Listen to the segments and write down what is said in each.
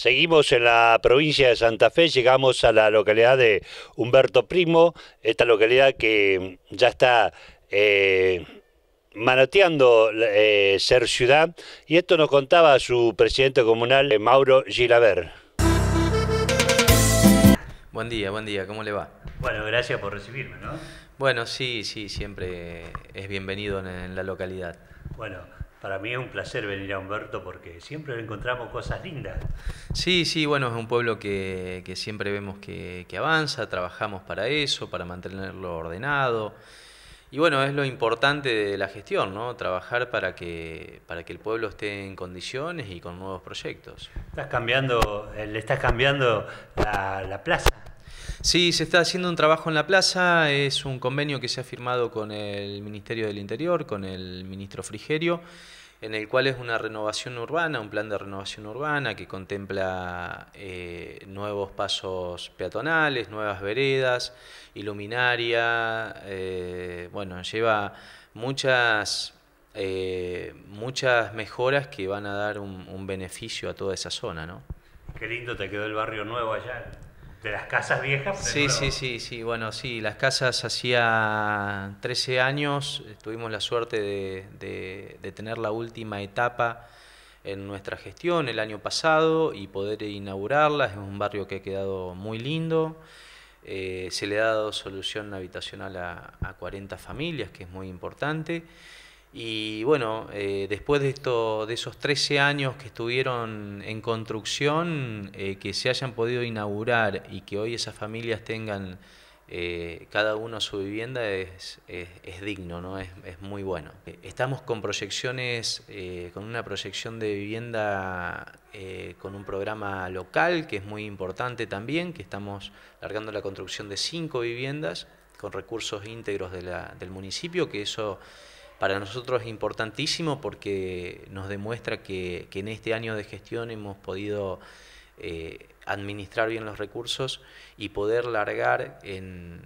Seguimos en la provincia de Santa Fe, llegamos a la localidad de Humberto Primo, esta localidad que ya está eh, manoteando eh, ser ciudad, y esto nos contaba su presidente comunal, eh, Mauro Gilaver. Buen día, buen día, ¿cómo le va? Bueno, gracias por recibirme, ¿no? Bueno, sí, sí, siempre es bienvenido en, en la localidad. Bueno, para mí es un placer venir a Humberto porque siempre encontramos cosas lindas. Sí, sí, bueno, es un pueblo que, siempre vemos que, avanza, trabajamos para eso, para mantenerlo ordenado. Y bueno, es lo importante de la gestión, ¿no? Trabajar para que, para que el pueblo esté en condiciones y con nuevos proyectos. Estás cambiando, eh, le estás cambiando la, la plaza. Sí, se está haciendo un trabajo en la plaza, es un convenio que se ha firmado con el Ministerio del Interior, con el ministro Frigerio, en el cual es una renovación urbana, un plan de renovación urbana que contempla eh, nuevos pasos peatonales, nuevas veredas, iluminaria, eh, bueno, lleva muchas, eh, muchas mejoras que van a dar un, beneficio a toda esa zona, ¿no? Qué lindo te quedó el barrio nuevo allá de las casas viejas. Sí, sí, sí, sí. Bueno, sí, las casas hacía 13 años. Tuvimos la suerte de, tener la última etapa en nuestra gestión el año pasado y poder inaugurarlas Es un barrio que ha quedado muy lindo. Eh, se le ha dado solución habitacional a, a 40 familias, que es muy importante. Y bueno, eh, después de, esto, de esos 13 años que estuvieron en construcción, eh, que se hayan podido inaugurar y que hoy esas familias tengan eh, cada uno su vivienda es, digno, ¿no? Es, muy bueno. Estamos con proyecciones, con una proyección de vivienda con un programa local que es muy importante también, que estamos largando la construcción de cinco viviendas con recursos íntegros del municipio, que eso para nosotros es importantísimo porque nos demuestra que, en este año de gestión hemos podido eh, administrar bien los recursos y poder largar en,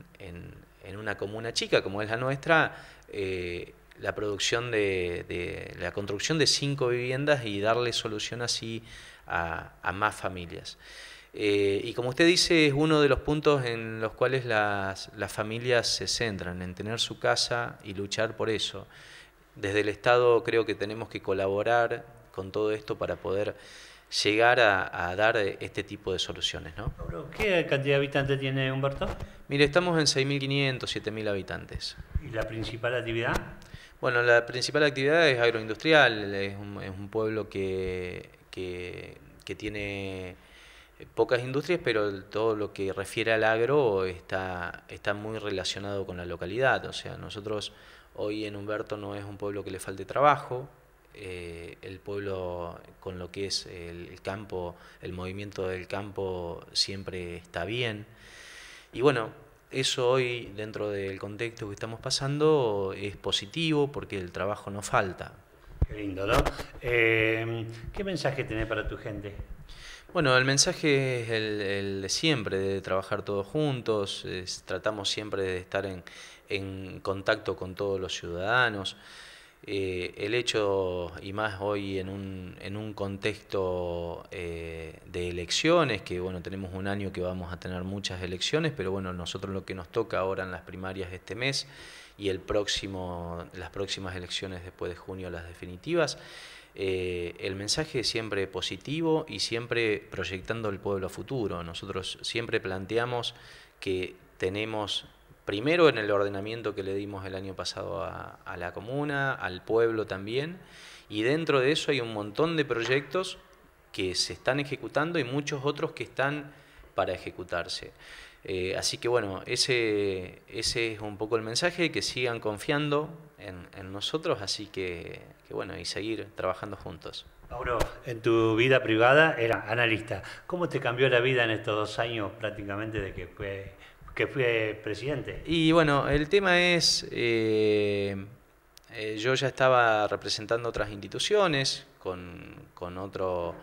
una comuna chica como es la nuestra eh, la producción de, la construcción de cinco viviendas y darle solución así a más familias. Eh, y como usted dice, es uno de los puntos en los cuales las, familias se centran, en tener su casa y luchar por eso. Desde el Estado creo que tenemos que colaborar con todo esto para poder llegar a, dar este tipo de soluciones. ¿Qué cantidad de habitantes tiene Humberto? Mire, estamos en 6.500, 7.000 habitantes. ¿Y la principal actividad? Bueno, la principal actividad es agroindustrial, es un, pueblo que, que, que tiene eh, pocas industrias, pero todo lo que refiere al agro está, está muy relacionado con la localidad. O sea, nosotros hoy en Humberto no es un pueblo que le falte trabajo, eh, el pueblo con lo que es el, campo, el movimiento del campo siempre está bien. Y bueno, eso hoy dentro del contexto que estamos pasando es positivo porque el trabajo no falta. Qué lindo, ¿no? Eh, ¿Qué mensaje tenés para tu gente? Bueno, el mensaje es el, de siempre, de trabajar todos juntos, tratamos siempre de estar en, contacto con todos los ciudadanos. Eh, el hecho, y más hoy en un, contexto eh, de elecciones, que bueno, tenemos un año que vamos a tener muchas elecciones, pero bueno, nosotros lo que nos toca ahora en las primarias de este mes y el próximo, las próximas elecciones después de junio, las definitivas, eh, el mensaje siempre positivo y siempre proyectando el pueblo a futuro. Nosotros siempre planteamos que tenemos primero en el ordenamiento que le dimos el año pasado a, la comuna, al pueblo también, y dentro de eso hay un montón de proyectos que se están ejecutando y muchos otros que están para ejecutarse. Eh, así que bueno, ese, ese es un poco el mensaje, que sigan confiando en, nosotros, así que, bueno, y seguir trabajando juntos. Mauro, en tu vida privada era analista. ¿Cómo te cambió la vida en estos dos años prácticamente de que fue, fue presidente? Y bueno, el tema es, eh, eh, yo ya estaba representando otras instituciones con, con otro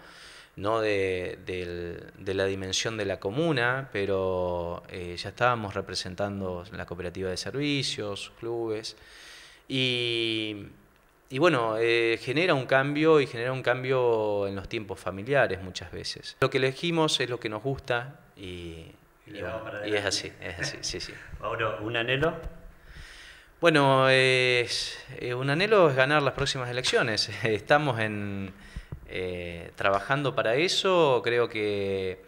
no de, la dimensión de la comuna, pero eh, ya estábamos representando la cooperativa de servicios, clubes, y, bueno, eh, genera un cambio y genera un cambio en los tiempos familiares muchas veces. Lo que elegimos es lo que nos gusta y, y, es así, es así, sí, sí. Mauro, ¿un anhelo? Bueno, es, eh, un anhelo es ganar las próximas elecciones. Estamos en eh, trabajando para eso. Creo que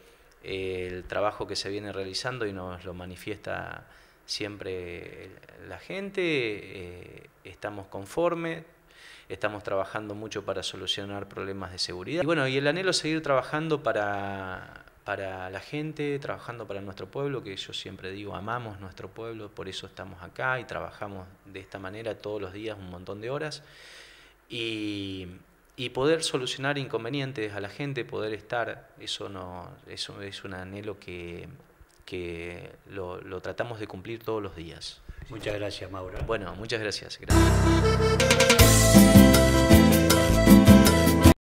eh, el trabajo que se viene realizando y nos lo manifiesta siempre la gente, eh, estamos conformes, estamos trabajando mucho para solucionar problemas de seguridad. Y bueno, y el anhelo es seguir trabajando para, para la gente, trabajando para nuestro pueblo, que yo siempre digo, amamos nuestro pueblo, por eso estamos acá y trabajamos de esta manera todos los días un montón de horas. Y y poder solucionar inconvenientes a la gente, poder estar, eso, no, eso es un anhelo que, lo, tratamos de cumplir todos los días. Muchas gracias, Mauro. Bueno, muchas gracias. gracias.